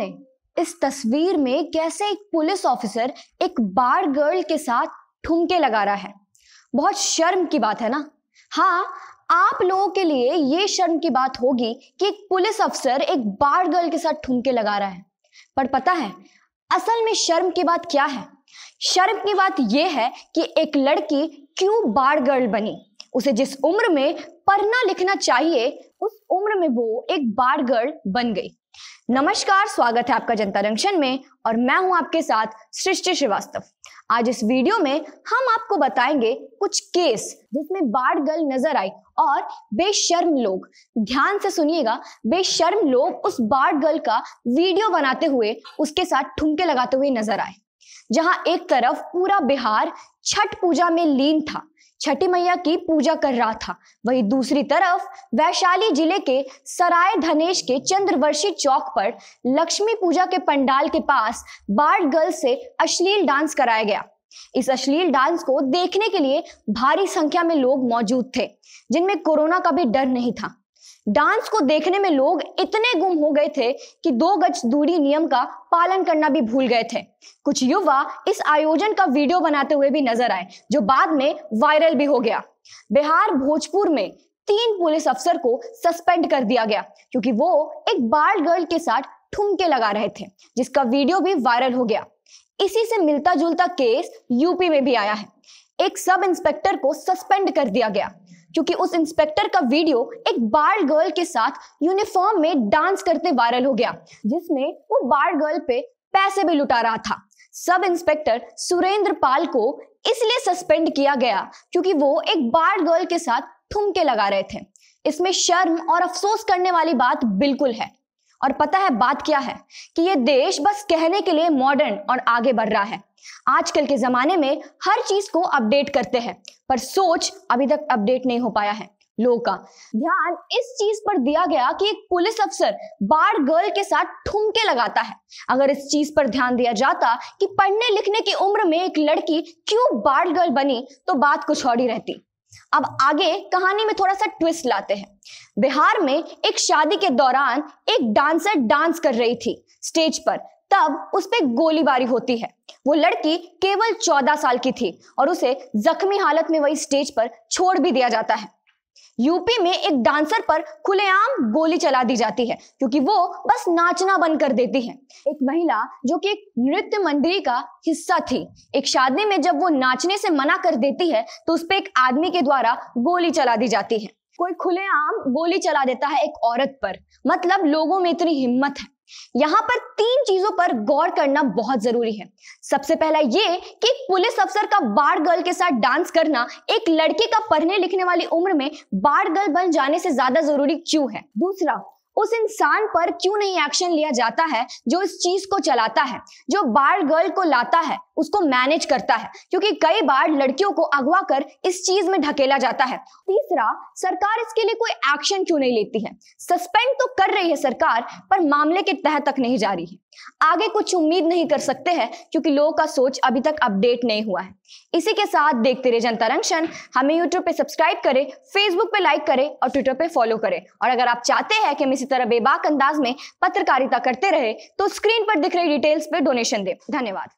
आपने इस तस्वीर में कैसे एक पुलिस ऑफिसर एक बार गर्ल के साथ ठुमके लगा रहा है बहुत शर्म की बात है ना हाँ आप लोगों के लिए ये शर्म की बात होगी कि एक पुलिस अफसर एक बार गर्ल के साथ ठुमके लगा रहा है पर पता है असल में शर्म की बात क्या है शर्म की बात यह है कि एक लड़की क्यों बार गर्ल बनी उसे जिस उम्र में पढ़ना लिखना चाहिए उस उम्र में वो एक बार गर्ल बन गई नमस्कार स्वागत है आपका जनता जंक्शन में और मैं हूं आपके साथ सृष्टि श्रीवास्तव आज इस वीडियो में हम आपको बताएंगे कुछ केस जिसमें बाढ़ गर्ल नजर आई और बेशर्म लोग ध्यान से सुनिएगा बेशर्म लोग उस बाढ़ गर्ल का वीडियो बनाते हुए उसके साथ ठुमके लगाते हुए नजर आए जहां एक तरफ पूरा बिहार छठ पूजा में लीन था छठी मैया की पूजा कर रहा था वहीं दूसरी तरफ वैशाली जिले के सराय धनेश के चंद्रवर्षी चौक पर लक्ष्मी पूजा के पंडाल के पास बार्ड गर्ल से अश्लील डांस कराया गया इस अश्लील डांस को देखने के लिए भारी संख्या में लोग मौजूद थे जिनमें कोरोना का भी डर नहीं था डांस को देखने में लोग इतने गुम हो गए थे कि दो गज दूरी नियम का पालन करना भी भूल गए थे कुछ युवा इस आयोजन का वीडियो बनाते हुए भी नजर आए जो बाद में वायरल भी हो गया बिहार भोजपुर में तीन पुलिस अफसर को सस्पेंड कर दिया गया क्योंकि वो एक बाल गर्ल के साथ ठुमके लगा रहे थे जिसका वीडियो भी वायरल हो गया इसी से मिलता जुलता केस यूपी में भी आया है एक सब इंस्पेक्टर को सस्पेंड कर दिया गया क्योंकि उस इंस्पेक्टर का वीडियो एक बार गर्ल के साथ यूनिफॉर्म में डांस करते वायरल हो गया जिसमें वो बार गर्ल पे पैसे भी लुटा रहा था सब इंस्पेक्टर सुरेंद्र पाल को इसलिए सस्पेंड किया गया क्योंकि वो एक बार गर्ल के साथ ठुमके लगा रहे थे इसमें शर्म और अफसोस करने वाली बात बिल्कुल है और पता है बात क्या है कि ये देश बस कहने के लिए मॉडर्न और आगे बढ़ रहा है आजकल के जमाने में हर चीज को अपडेट करते हैं पर सोच अभी तक अपडेट नहीं हो पाया है लोग का ध्यान इस चीज पर दिया गया कि एक पुलिस अफसर बार गर्ल के साथ ठुमके लगाता है अगर इस चीज पर ध्यान दिया जाता कि पढ़ने लिखने की उम्र में एक लड़की क्यों बार गर्ल बनी तो बात कुछ और ही रहती अब आगे कहानी में थोड़ा सा ट्विस्ट लाते हैं बिहार में एक शादी के दौरान एक डांसर डांस कर रही थी स्टेज पर तब उस पर गोलीबारी होती है वो लड़की केवल चौदह साल की थी और उसे जख्मी हालत में वही स्टेज पर छोड़ भी दिया जाता है यूपी में एक डांसर पर खुलेआम गोली चला दी जाती है क्योंकि वो बस नाचना बंद कर देती है एक महिला जो कि एक नृत्य मंडली का हिस्सा थी एक शादी में जब वो नाचने से मना कर देती है तो उस पर एक आदमी के द्वारा गोली चला दी जाती है कोई खुलेआम गोली चला देता है एक औरत पर मतलब लोगों में इतनी हिम्मत है यहां पर तीन चीजों पर गौर करना बहुत जरूरी है सबसे पहला ये कि पुलिस अफसर का बार गर्ल के साथ डांस करना एक लड़के का पढ़ने लिखने वाली उम्र में बार गर्ल बन जाने से ज्यादा जरूरी क्यों है दूसरा उस इंसान पर क्यों नहीं एक्शन लिया जाता है जो इस चीज को चलाता है जो बार गर्ल को लाता है उसको मैनेज करता है क्योंकि कई बार लड़कियों को अगवा कर इस चीज में ढकेला जाता है तीसरा सरकार इसके लिए कोई एक्शन क्यों नहीं लेती है सस्पेंड तो कर रही है सरकार पर मामले के तह तक नहीं जा रही है आगे कुछ उम्मीद नहीं कर सकते हैं क्योंकि लोगों का सोच अभी तक अपडेट नहीं हुआ है इसी के साथ देखते रहे जनता रंगशन हमें यूट्यूब पे सब्सक्राइब करें फेसबुक पे लाइक करें और ट्विटर पे फॉलो करें और अगर आप चाहते हैं कि हम इसी तरह बेबाक अंदाज में पत्रकारिता करते रहे तो स्क्रीन पर दिख रही डिटेल्स पे डोनेशन दें धन्यवाद